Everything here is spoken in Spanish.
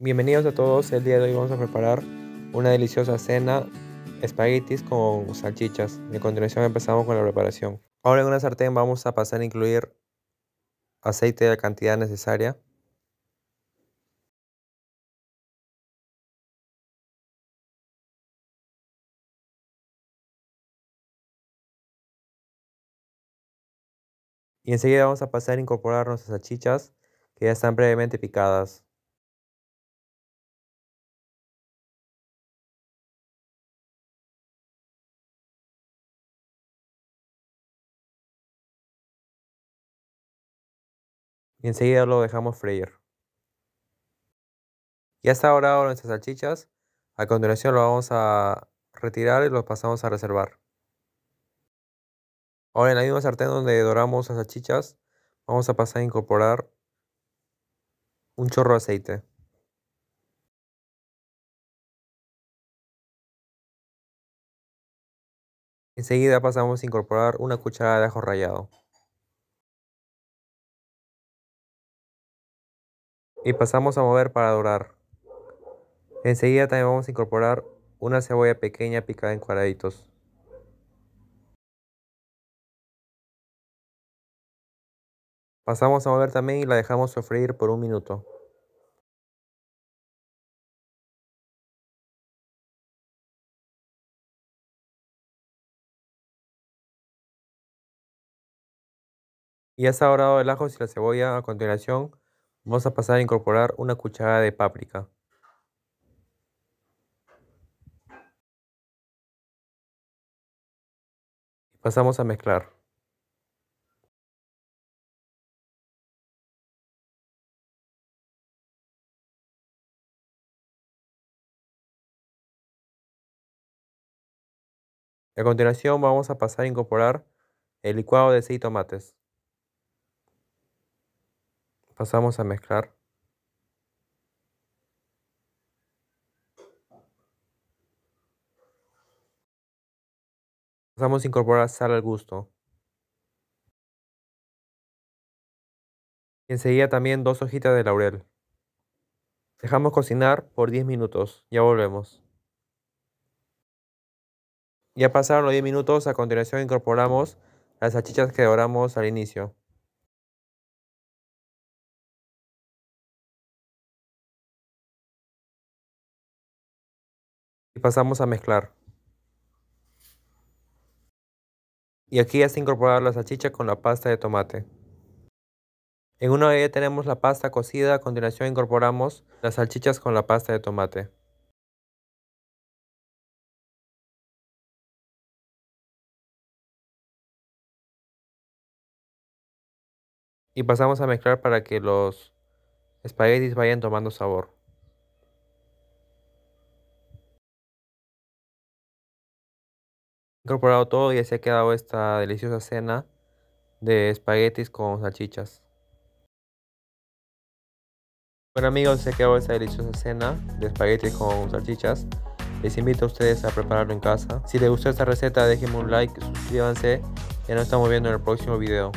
Bienvenidos a todos, el día de hoy vamos a preparar una deliciosa cena espaguetis con salchichas. De continuación empezamos con la preparación. Ahora en una sartén vamos a pasar a incluir aceite de la cantidad necesaria. Y enseguida vamos a pasar a incorporar nuestras salchichas que ya están previamente picadas. y enseguida lo dejamos freír. Ya está dorado nuestras salchichas, a continuación lo vamos a retirar y lo pasamos a reservar. Ahora en la misma sartén donde doramos las salchichas, vamos a pasar a incorporar un chorro de aceite. Enseguida pasamos a incorporar una cucharada de ajo rallado. y pasamos a mover para dorar. Enseguida también vamos a incorporar una cebolla pequeña picada en cuadraditos. Pasamos a mover también y la dejamos sofreír por un minuto. Y ya está dorado el ajo y la cebolla a continuación. Vamos a pasar a incorporar una cucharada de páprica. Pasamos a mezclar. A continuación vamos a pasar a incorporar el licuado de seis tomates pasamos a mezclar. Pasamos a incorporar sal al gusto. Y enseguida también dos hojitas de laurel. Dejamos cocinar por 10 minutos. Ya volvemos. Ya pasaron los 10 minutos. A continuación incorporamos las salchichas que doramos al inicio. y pasamos a mezclar. Y aquí ya incorporar incorporada la salchicha con la pasta de tomate. En una olla tenemos la pasta cocida, a continuación incorporamos las salchichas con la pasta de tomate. Y pasamos a mezclar para que los espaguetis vayan tomando sabor. incorporado todo y se ha quedado esta deliciosa cena de espaguetis con salchichas. Bueno amigos, se quedado esta deliciosa cena de espaguetis con salchichas. Les invito a ustedes a prepararlo en casa. Si les gustó esta receta, déjenme un like, suscríbanse y nos estamos viendo en el próximo video.